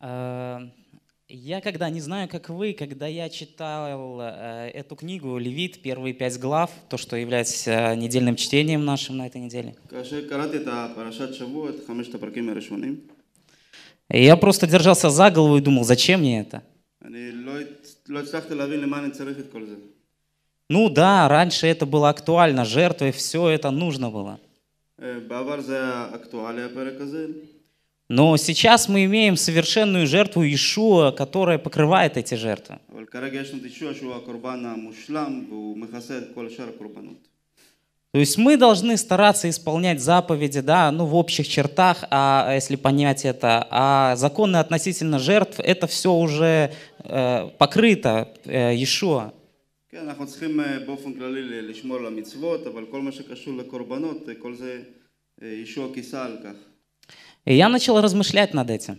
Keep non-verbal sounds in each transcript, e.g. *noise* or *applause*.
Э, я когда, не знаю, как вы, когда я читал э, эту книгу «Левит», первые пять глав, то, что является э, недельным чтением нашим на этой неделе. Я просто держался за голову и думал, зачем мне это? Ну да, раньше это было актуально, жертвы, все это нужно было. Но сейчас мы имеем совершенную жертву Иешуа, которая покрывает эти жертвы. То есть мы должны стараться исполнять заповеди, да, ну в общих чертах, а если понять это, а законы относительно жертв, это все уже э, покрыто э, Иешуа. כן, אנחנו צריכים э, и я начал размышлять над этим.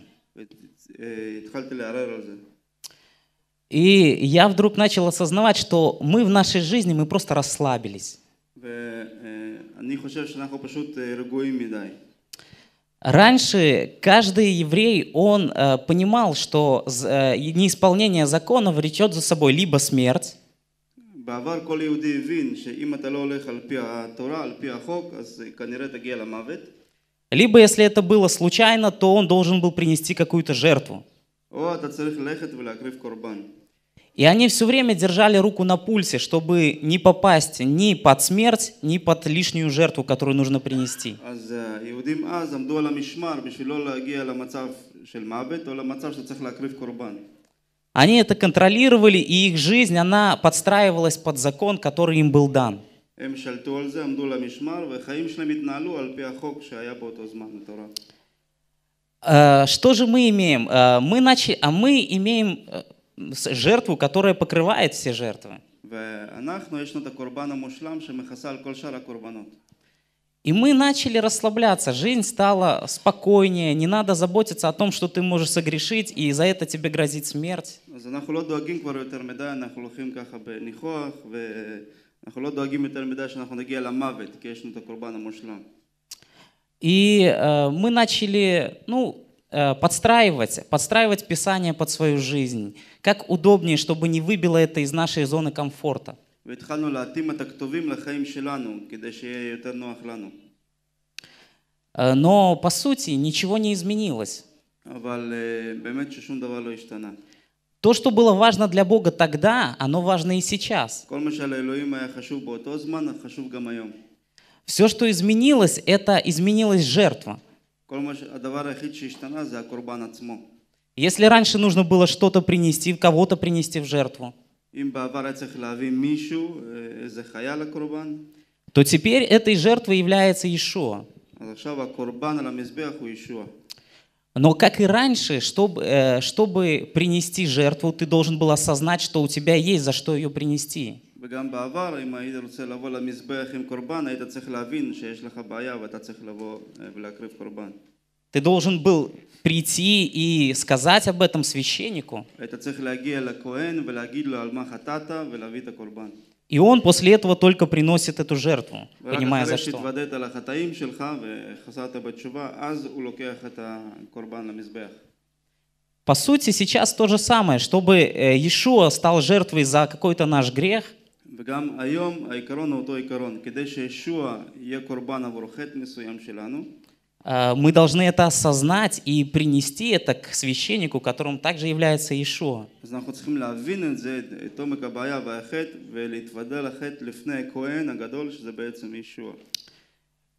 И я вдруг начал осознавать, что мы в нашей жизни, мы просто расслабились. Раньше каждый еврей, он э, понимал, что э, неисполнение закона влечет за собой либо смерть, либо, если это было случайно, то он должен был принести какую-то жертву. И они все время держали руку на пульсе, чтобы не попасть ни под смерть, ни под лишнюю жертву, которую нужно принести. Э, они это контролировали, и их жизнь, она подстраивалась под закон, который им был дан. הם שלטו על זה, עמדו למשמר, וחיים שלהם התנהלו על פי החוק שהיה באותו זמן, התורה. Э, что же мы имеем? Э, мы, начали, а мы имеем э, жертву, которая покрывает все жертвы. А и мы начали расслабляться, жизнь стала спокойнее, не надо заботиться о том, что ты можешь согрешить, и за это тебе грозит смерть. אנחנו לא דואגים יותר מדי שאנחנו נגיע למוות, כי יש לנו את הקורבן המושלם. И э, мы начали, ну, э, подстраивать, подстраивать Писание под свою жизнь, как удобнее, чтобы не выбило это из нашей зоны комфорта. Э, но, по сути, ничего не изменилось. Э, то, что было важно для Бога тогда, оно важно и сейчас. А а Все, что изменилось, это изменилась жертва. А Если раньше нужно было что-то принести, кого-то принести в жертву, э, э, то теперь этой жертвой является Ишуа. Но как и раньше, чтобы, чтобы принести жертву, ты должен был осознать, что у тебя есть за что ее принести. וגם בעבר, אם היית רוצה לבוא למזבח עם קורבן, היית צריך להבין שיש לך בעיה ואתה צריך לבוא ולהקריב קורבן. Ты должен был прийти и сказать об этом священнику. היית צריך להגיע לכהן ולהגיד לו על מה חטאת ולהביא את הקורבן. И он после этого только приносит эту жертву, понимая за что. По сути, сейчас то же самое, чтобы э, Иешуа стал жертвой за какой-то наш грех. Э, мы должны это осознать и принести это к священнику, которым также является Ишуа.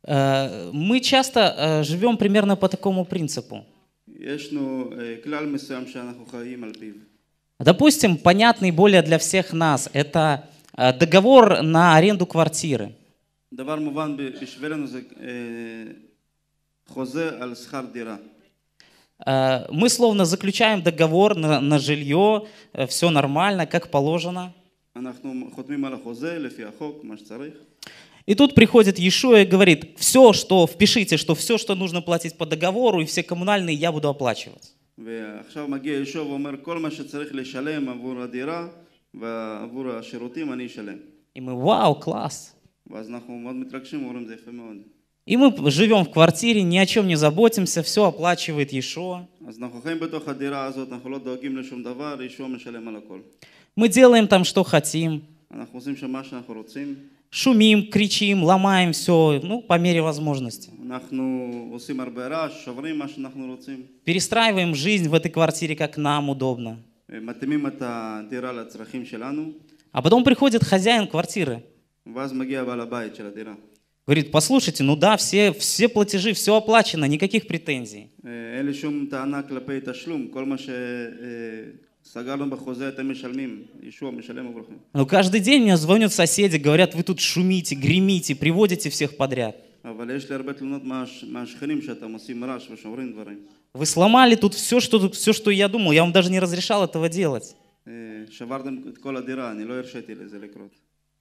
Э, мы часто э, живем примерно по такому принципу. Допустим, понятный более для всех нас – это договор на аренду квартиры. Э, мы словно заключаем договор на, на жилье, э, все нормально, как положено. И тут приходит Иешуа и говорит, все, что впишите, что все, что нужно платить по договору, и все коммунальные я буду оплачивать. И мы: вау, класс! И мы живем в квартире, ни о чем не заботимся, все оплачивает Ешо. Мы делаем там, что хотим. Шумим, кричим, ломаем все, ну, по мере возможности. Перестраиваем жизнь в этой квартире, как нам удобно. Э, а потом приходит хозяин квартиры. Говорит, послушайте, ну да, все, все платежи, все оплачено, никаких претензий. Э, э, Но каждый день мне звонят соседи, говорят, вы тут шумите, гремите, приводите всех подряд. А вы сломали тут все, что, все, что я думал, я вам даже не разрешал этого делать. Э,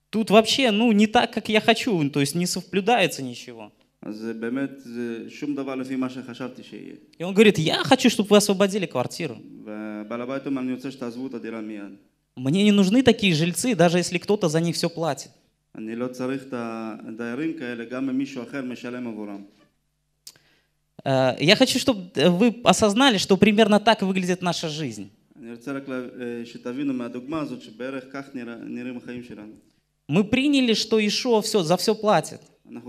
Тут вообще, ну, не так, как я хочу, то есть не соблюдается ничего. И он говорит, я хочу, чтобы вы освободили квартиру. Мне не нужны такие жильцы, даже если кто-то за них все платит. Э, я хочу, чтобы э, вы осознали, что примерно так выглядит наша жизнь. Мы приняли, что Ишуа все, за все платит. Но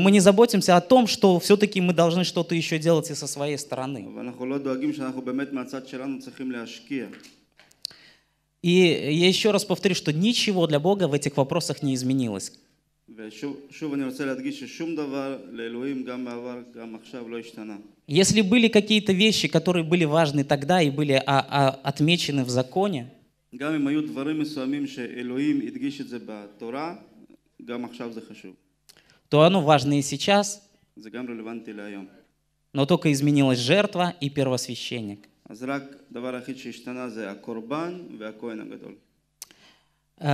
мы не заботимся о том, что все-таки мы должны что-то еще делать и со своей стороны. И я еще раз повторю, что ничего для Бога в этих вопросах не изменилось. Если были какие-то вещи, которые были важны тогда и были а, а, отмечены в законе, גם אם היו דברים מסוימים שאלוהים הדגיש את זה בתורה, גם עכשיו זה חשוב. То оно важно и сейчас, זה גם רלוונטי להיום. но только изменилась жертва и первосвященник. אז רק דבר היחיד שהשתנה זה הקורבן והכהן הגדול. Э,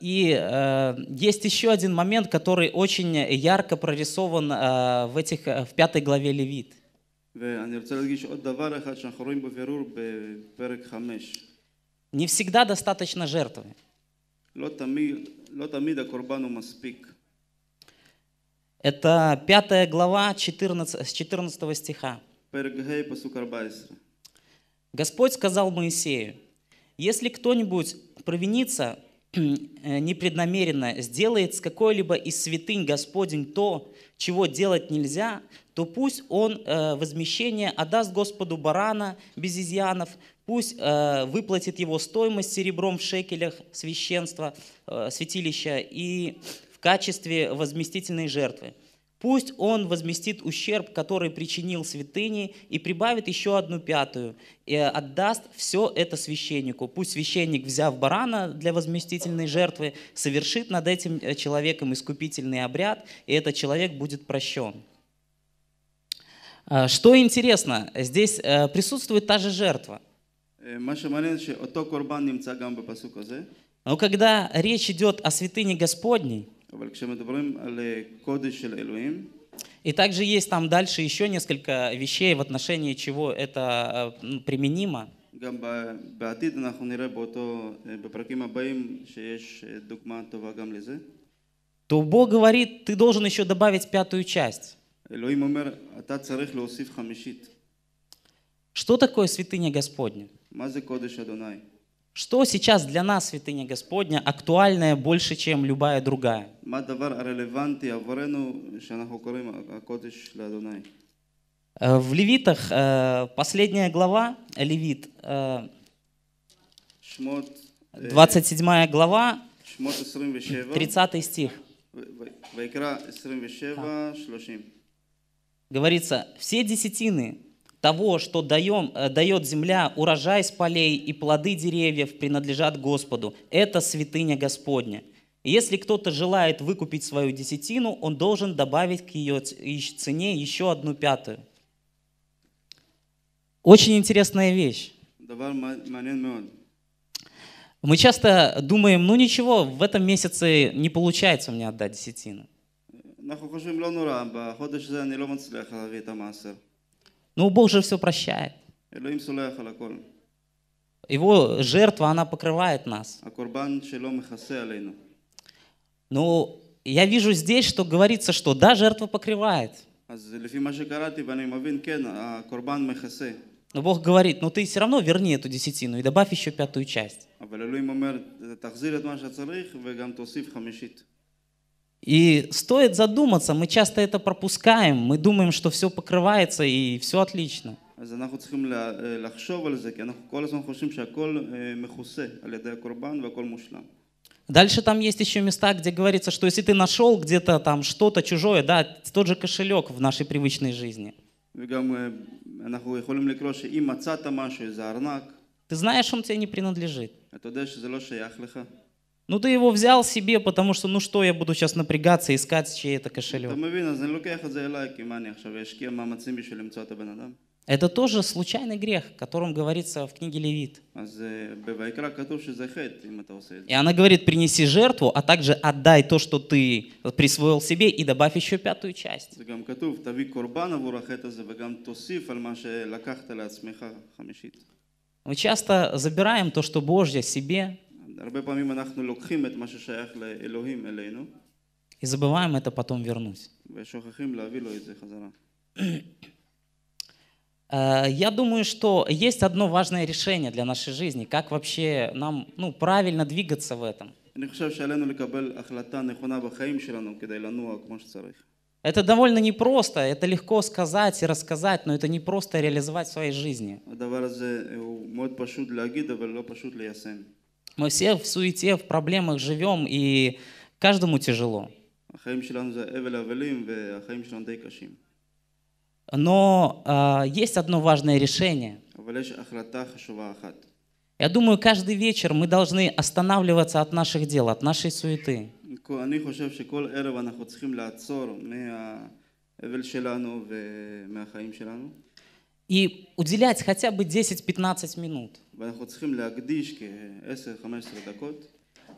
И э, есть еще один момент, который очень ярко прорисован э, в, этих, э, в пятой главе Левит. ואני רוצה להדגיש עוד דבר אחד שאנחנו רואים בבירור בפרק חמש. Не всегда достаточно жертвы. Это 5 глава 14, 14 стиха. Господь сказал Моисею, если кто-нибудь провинится Э, непреднамеренно сделает с какой-либо из святынь Господень то, чего делать нельзя, то пусть он э, возмещение отдаст Господу барана без изъянов, пусть э, выплатит его стоимость серебром в шекелях священства, э, святилища и в качестве возместительной жертвы. Пусть он возместит ущерб, который причинил святыне, и прибавит еще одну пятую, и отдаст все это священнику. Пусть священник, взяв барана для возместительной жертвы, совершит над этим э, человеком искупительный обряд, и этот человек будет прощен. А, что интересно, здесь э, присутствует та же жертва. Э, Но когда речь идет о святыне Господней, и также есть там дальше еще несколько вещей, в отношении чего это э, применимо. То Бог говорит, ты должен еще добавить пятую часть. Что такое святыня Господня? Что сейчас для нас, святыня Господня, актуальное больше, чем любая другая? Э, в Левитах, э, последняя глава, Левит, 27 э, глава, 30 стих. Говорится, все десятины того, что даем, э, дает земля, урожай с полей и плоды деревьев принадлежат Господу. Это святыня Господня. если кто-то желает выкупить свою десятину, он должен добавить к ее цене еще одну пятую. Очень интересная вещь. Мы часто думаем, ну ничего, в этом месяце не получается мне отдать десятину. Э, но Бог же все прощает. Его жертва, она покрывает нас. Но ну, я вижу здесь, что говорится, что да, жертва покрывает. Но Бог говорит, ну ты все равно верни эту десятину и добавь еще пятую часть. И стоит задуматься, мы часто это пропускаем, мы думаем, что все покрывается и все отлично. Э, э, Дальше там есть еще места, где говорится, что если ты нашел где-то там что-то чужое, да, тот же кошелек в нашей привычной жизни. Э, ты знаешь, он тебе не принадлежит. Ну ты его взял себе, потому что ну что я буду сейчас напрягаться, искать чей это кошелек. А а это тоже случайный грех, о котором говорится в книге Левит. И она говорит, принеси жертву, а также отдай то, что ты присвоил себе, и добавь еще пятую часть. Мы часто забираем то, что Божье себе, הרבה פעמים אנחנו לוקחים את מה ששייך לאלוהים אלינו. И забываем это потом вернуть. *clears throat* Э, я думаю, что есть одно важное решение для нашей жизни, как вообще нам ну, правильно двигаться в этом. Это довольно непросто, это легко сказать и рассказать, но это не просто реализовать в своей жизни. Мы все в суете, в проблемах живем, и каждому тяжело. Но э, есть одно важное решение. Я думаю, каждый вечер мы должны останавливаться от наших дел, от нашей суеты и уделять хотя бы 10-15 минут.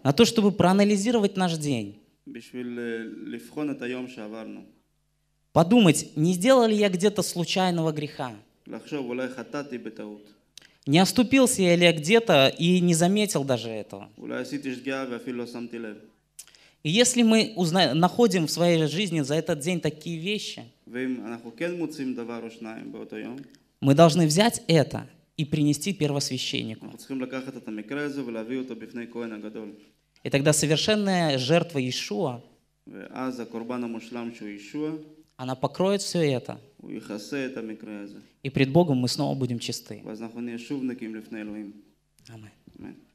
На то, чтобы проанализировать наш день. Э, Подумать, не сделал ли я где-то случайного греха? Не оступился я ли я где-то и не заметил даже этого? И если мы узнаем, находим в своей жизни за этот день такие вещи – мы должны взять это и принести первосвященнику. И тогда совершенная жертва Иешуа, она покроет все это. И пред Богом мы снова будем чисты. Аминь.